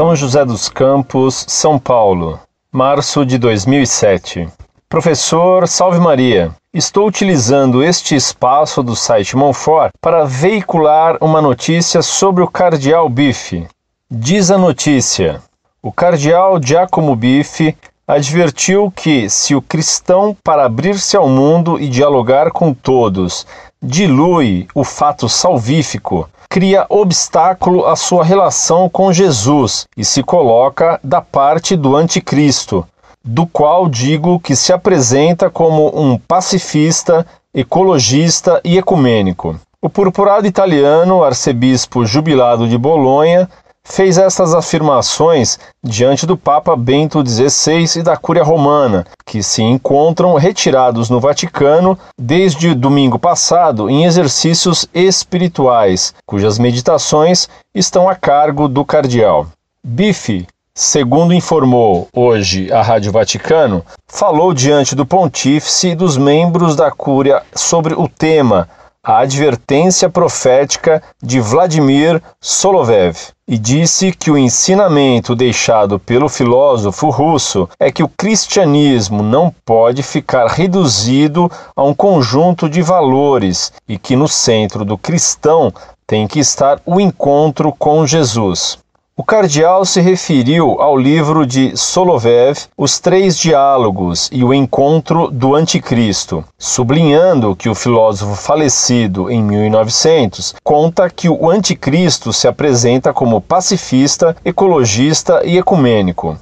São José dos Campos, São Paulo, março de 2007. Professor, salve Maria. Estou utilizando este espaço do site Monfort para veicular uma notícia sobre o Cardeal Bife. Diz a notícia: o Cardeal Giacomo Bife advertiu que, se o cristão, para abrir-se ao mundo e dialogar com todos, dilui o fato salvífico, cria obstáculo à sua relação com Jesus e se coloca da parte do anticristo, do qual digo que se apresenta como um pacifista, ecologista e ecumênico. O purpurado italiano, arcebispo jubilado de Bolonha, fez estas afirmações diante do Papa Bento XVI e da Cúria Romana, que se encontram retirados no Vaticano desde domingo passado em exercícios espirituais, cujas meditações estão a cargo do cardeal. Bife, segundo informou hoje a Rádio Vaticano, falou diante do pontífice e dos membros da Cúria sobre o tema a advertência profética de Vladimir Solovev e disse que o ensinamento deixado pelo filósofo russo é que o cristianismo não pode ficar reduzido a um conjunto de valores e que no centro do cristão tem que estar o encontro com Jesus. O cardeal se referiu ao livro de Solovev, Os Três Diálogos e o Encontro do Anticristo, sublinhando que o filósofo falecido em 1900 conta que o anticristo se apresenta como pacifista, ecologista e ecumênico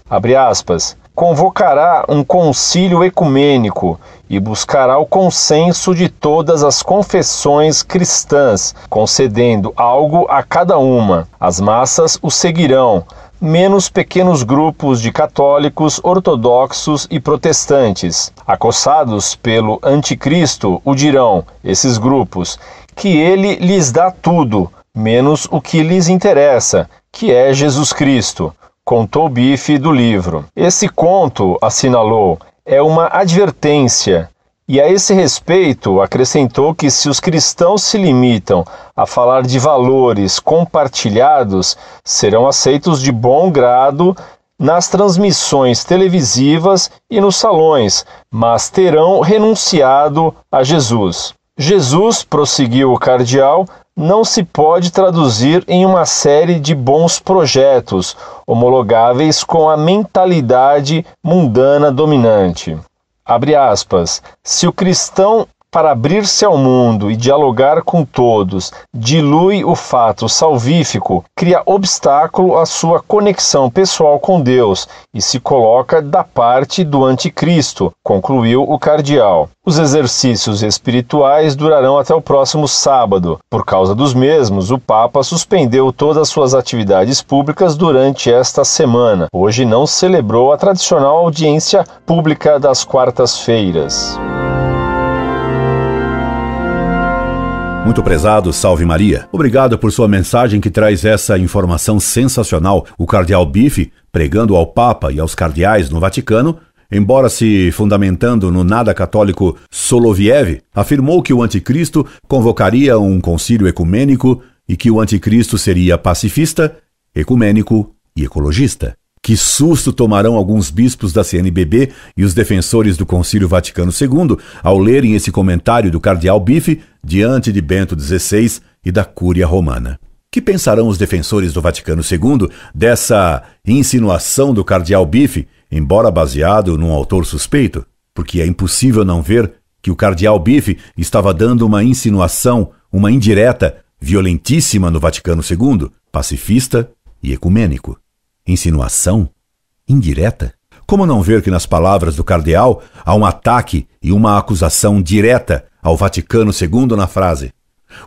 convocará um concílio ecumênico e buscará o consenso de todas as confessões cristãs, concedendo algo a cada uma. As massas o seguirão, menos pequenos grupos de católicos, ortodoxos e protestantes. Acossados pelo anticristo, o dirão esses grupos que ele lhes dá tudo, menos o que lhes interessa, que é Jesus Cristo contou Bife do livro. Esse conto, assinalou, é uma advertência. E a esse respeito, acrescentou que se os cristãos se limitam a falar de valores compartilhados, serão aceitos de bom grado nas transmissões televisivas e nos salões, mas terão renunciado a Jesus. Jesus, prosseguiu o cardeal, não se pode traduzir em uma série de bons projetos, homologáveis com a mentalidade mundana dominante. Aspas, se o cristão para abrir-se ao mundo e dialogar com todos, dilui o fato salvífico, cria obstáculo à sua conexão pessoal com Deus e se coloca da parte do anticristo, concluiu o cardeal. Os exercícios espirituais durarão até o próximo sábado. Por causa dos mesmos, o Papa suspendeu todas suas atividades públicas durante esta semana. Hoje não celebrou a tradicional audiência pública das quartas-feiras. Muito prezado, salve Maria. Obrigado por sua mensagem que traz essa informação sensacional. O cardeal Bife, pregando ao Papa e aos cardeais no Vaticano, embora se fundamentando no nada católico Soloviev, afirmou que o anticristo convocaria um concílio ecumênico e que o anticristo seria pacifista, ecumênico e ecologista. Que susto tomarão alguns bispos da CNBB e os defensores do Concílio Vaticano II ao lerem esse comentário do cardeal Bife diante de Bento XVI e da Cúria Romana. Que pensarão os defensores do Vaticano II dessa insinuação do cardeal Bife, embora baseado num autor suspeito? Porque é impossível não ver que o cardeal Bife estava dando uma insinuação, uma indireta, violentíssima no Vaticano II, pacifista e ecumênico. Insinuação? Indireta? Como não ver que nas palavras do cardeal há um ataque e uma acusação direta ao Vaticano II na frase?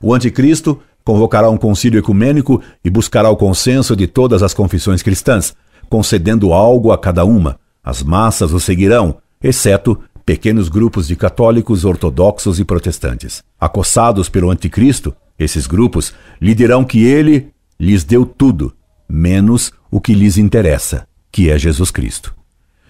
O anticristo convocará um concílio ecumênico e buscará o consenso de todas as confissões cristãs, concedendo algo a cada uma. As massas o seguirão, exceto pequenos grupos de católicos, ortodoxos e protestantes. Acossados pelo anticristo, esses grupos lhe dirão que ele lhes deu tudo menos o que lhes interessa, que é Jesus Cristo.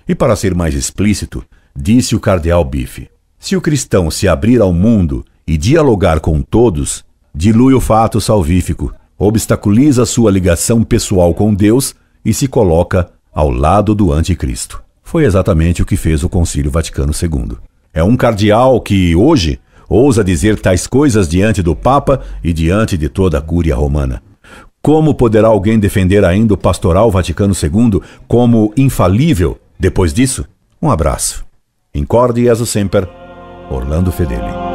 E para ser mais explícito, disse o cardeal Bife: se o cristão se abrir ao mundo e dialogar com todos, dilui o fato salvífico, obstaculiza sua ligação pessoal com Deus e se coloca ao lado do anticristo. Foi exatamente o que fez o Concílio Vaticano II. É um cardeal que, hoje, ousa dizer tais coisas diante do Papa e diante de toda a Cúria Romana. Como poderá alguém defender ainda o pastoral Vaticano II como infalível depois disso? Um abraço. Incorde e sempre, Orlando Fedeli.